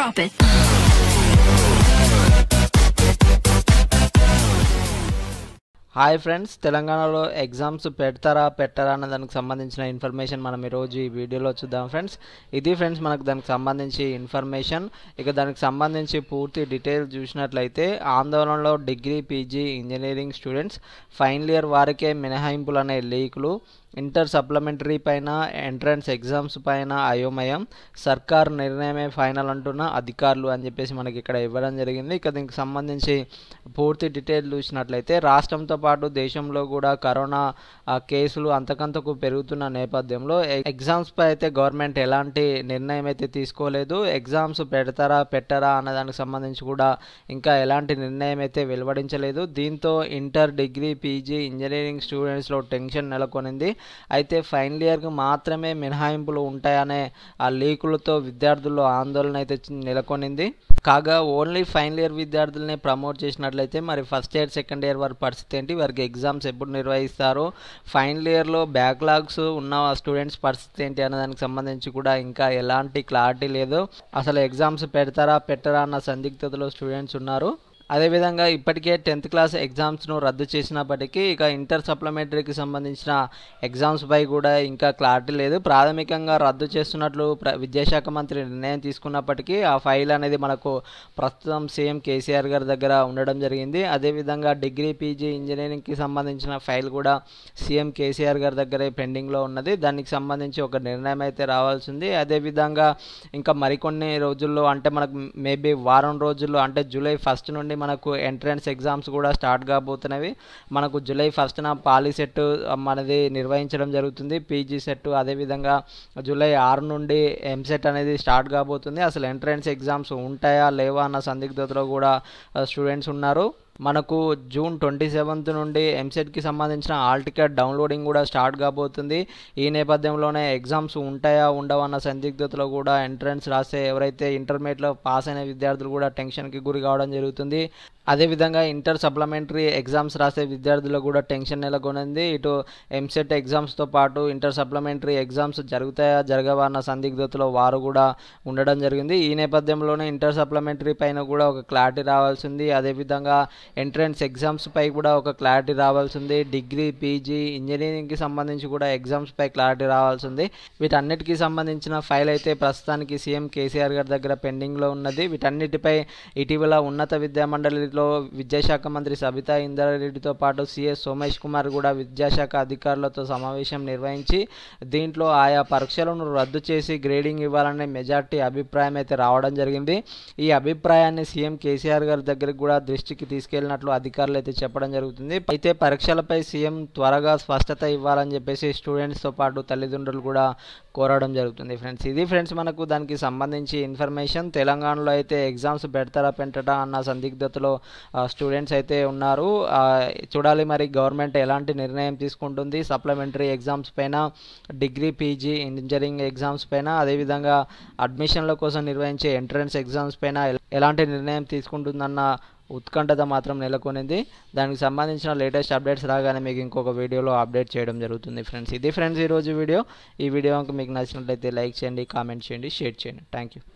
Drop it. Hi friends తెలంగాణలో exams పెడతారా పెట్టారా అన్న దానికి సంబంధించిన ఇన్ఫర్మేషన్ మనం ఈరోజు ఈ వీడియోలో చూద్దాం ఫ్రెండ్స్ ఇది ఫ్రెండ్స్ మనకు దానికి సంబంధించి ఇన్ఫర్మేషన్ ఇక దానికి సంబంధించి పూర్తి డీటెయిల్ చూసినట్లయితే ఆందోళనలో degree P G engineering students final year వారికే మినహాయింపులు అనే లీకులు ఇంటర్ సప్లిమెంటరీ పైన ఎంట్రన్స్ ఎగ్జామ్స్ పైన అయోమయం సర్కారు నిర్ణయమే ఫైనల్ అంటున్న అధికారులు అని చెప్పేసి మనకి ఇక్కడ ఇవ్వడం జరిగింది ఇక దీనికి సంబంధించి పూర్తి డీటెయిల్ చూసినట్లయితే రాష్ట్రంతో పాటు దేశంలో కూడా కరోనా కేసులు అంతకంతకు పెరుగుతున్న నేపథ్యంలో ఎగ్జామ్స్పై అయితే గవర్నమెంట్ ఎలాంటి నిర్ణయం అయితే తీసుకోలేదు ఎగ్జామ్స్ పెడతారా పెట్టరా అన్నదానికి సంబంధించి కూడా ఇంకా ఎలాంటి నిర్ణయం అయితే వెలువడించలేదు దీంతో ఇంటర్ డిగ్రీ పీజీ ఇంజనీరింగ్ స్టూడెంట్స్లో టెన్షన్ నెలకొనింది అయితే ఫైనల్ ఇయర్కి మాత్రమే మినహాయింపులు ఉంటాయనే ఆ లీకులతో విద్యార్థుల్లో ఆందోళన అయితే నెలకొనింది కాగా ఓన్లీ ఫైనల్ ఇయర్ విద్యార్థులని ప్రమోట్ చేసినట్లయితే మరి ఫస్ట్ ఇయర్ సెకండ్ ఇయర్ వారి పరిస్థితి ఏంటి వారికి ఎగ్జామ్స్ ఎప్పుడు నిర్వహిస్తారు ఫైనల్ ఇయర్లో బ్యాక్లాగ్స్ ఉన్న స్టూడెంట్స్ పరిస్థితి ఏంటి అనే దానికి సంబంధించి కూడా ఇంకా ఎలాంటి క్లారిటీ లేదు అసలు ఎగ్జామ్స్ పెడతారా పెట్టరా అన్న సందిగ్ధతలో స్టూడెంట్స్ ఉన్నారు అదేవిధంగా ఇప్పటికే టెన్త్ క్లాస్ ఎగ్జామ్స్ను రద్దు చేసినప్పటికీ ఇక ఇంటర్ సప్లిమెంటరీకి సంబంధించిన ఎగ్జామ్స్పై కూడా ఇంకా క్లారిటీ లేదు ప్రాథమికంగా రద్దు చేస్తున్నట్లు విద్యాశాఖ మంత్రి నిర్ణయం తీసుకున్నప్పటికీ ఆ ఫైల్ అనేది మనకు ప్రస్తుతం సీఎం కేసీఆర్ గారి దగ్గర ఉండడం జరిగింది అదేవిధంగా డిగ్రీ పీజీ ఇంజనీరింగ్కి సంబంధించిన ఫైల్ కూడా సీఎం కేసీఆర్ గారి దగ్గరే పెండింగ్లో ఉన్నది దానికి సంబంధించి ఒక నిర్ణయం అయితే రావాల్సింది అదేవిధంగా ఇంకా మరికొన్ని రోజుల్లో అంటే మనకు మేబీ వారం రోజుల్లో అంటే జూలై ఫస్ట్ నుండి మనకు ఎంట్రన్స్ ఎగ్జామ్స్ కూడా స్టార్ట్ కాబోతున్నవి మనకు జూలై ఫస్ట్న పాలీ సెట్ మనది నిర్వహించడం జరుగుతుంది పీజీ సెట్ అదేవిధంగా జూలై ఆరు నుండి ఎంసెట్ అనేది స్టార్ట్ కాబోతుంది అసలు ఎంట్రన్స్ ఎగ్జామ్స్ ఉంటాయా లేవా అన్న సందిగ్ధతలో కూడా స్టూడెంట్స్ ఉన్నారు మనకు జూన్ ట్వంటీ సెవెంత్ నుండి ఎంసెట్కి సంబంధించిన ఆల్ టికెట్ డౌన్లోడింగ్ కూడా స్టార్ట్ కాబోతుంది ఈ నేపథ్యంలోనే ఎగ్జామ్స్ ఉంటాయా ఉండవన్న సందిగ్ధతలో కూడా ఎంట్రన్స్ రాసే ఎవరైతే ఇంటర్మీడియట్లో పాస్ అయిన విద్యార్థులు కూడా టెన్షన్కి గురి కావడం జరుగుతుంది అదేవిధంగా ఇంటర్ సప్లిమెంటరీ ఎగ్జామ్స్ రాసే విద్యార్థులకు కూడా టెన్షన్ నెలకొనింది ఇటు ఎంసెట్ ఎగ్జామ్స్తో పాటు ఇంటర్ సప్లిమెంటరీ ఎగ్జామ్స్ జరుగుతాయా జరగవా అన్న సందిగ్ధతలో వారు కూడా ఉండడం జరిగింది ఈ నేపథ్యంలోనే ఇంటర్ సప్లిమెంటరీ పైన కూడా ఒక క్లారిటీ రావాల్సింది అదేవిధంగా ఎంట్రన్స్ ఎగ్జామ్స్పై కూడా ఒక క్లారిటీ రావాల్సి ఉంది డిగ్రీ పీజీ ఇంజనీరింగ్కి సంబంధించి కూడా ఎగ్జామ్స్పై క్లారిటీ రావాల్సి ఉంది వీటన్నిటికీ సంబంధించిన ఫైల్ అయితే ప్రస్తుతానికి సీఎం కేసీఆర్ గారి దగ్గర పెండింగ్లో ఉన్నది వీటన్నిటిపై ఇటీవల ఉన్నత విద్యామండలిలో విద్యాశాఖ మంత్రి సబితా ఇంద్రారెడ్డితో పాటు సీఎస్ సోమేష్ కుమార్ కూడా విద్యాశాఖ అధికారులతో సమావేశం నిర్వహించి దీంట్లో ఆయా పరీక్షలను రద్దు చేసి గ్రేడింగ్ ఇవ్వాలనే మెజార్టీ అభిప్రాయం అయితే రావడం జరిగింది ఈ అభిప్రాయాన్ని సీఎం కేసీఆర్ గారి దగ్గరికి కూడా దృష్టికి తీసుకెళ్లి తీసుకెళ్లినట్లు అధికారులు అయితే చెప్పడం జరుగుతుంది అయితే పరీక్షలపై సీఎం త్వరగా స్పష్టత ఇవ్వాలని చెప్పేసి స్టూడెంట్స్తో పాటు తల్లిదండ్రులు కూడా కోరడం జరుగుతుంది ఫ్రెండ్స్ ఇది ఫ్రెండ్స్ మనకు దానికి సంబంధించి ఇన్ఫర్మేషన్ తెలంగాణలో అయితే ఎగ్జామ్స్ పెడతారా పెంటడా అన్న సందిగ్ధతలో స్టూడెంట్స్ అయితే ఉన్నారు చూడాలి మరి గవర్నమెంట్ ఎలాంటి నిర్ణయం తీసుకుంటుంది సప్లిమెంటరీ ఎగ్జామ్స్ పైన డిగ్రీ పీజీ ఇంజనీరింగ్ ఎగ్జామ్స్ పైన అదేవిధంగా అడ్మిషన్ల కోసం నిర్వహించే ఎంట్రన్స్ ఎగ్జామ్స్ పైన ఎలాంటి నిర్ణయం తీసుకుంటుందన్న ఉత్కంఠత మాత్రం నెలకొనింది దానికి సంబంధించిన లేటెస్ట్ అప్డేట్స్ రాగానే మీకు ఇంకొక వీడియోలో అప్డేట్ చేయడం జరుగుతుంది ఫ్రెండ్స్ ఇది ఫ్రెండ్స్ ఈరోజు వీడియో ఈ వీడియో మీకు నచ్చినట్లయితే లైక్ చేయండి కామెంట్ చేయండి షేర్ చేయండి థ్యాంక్ యూ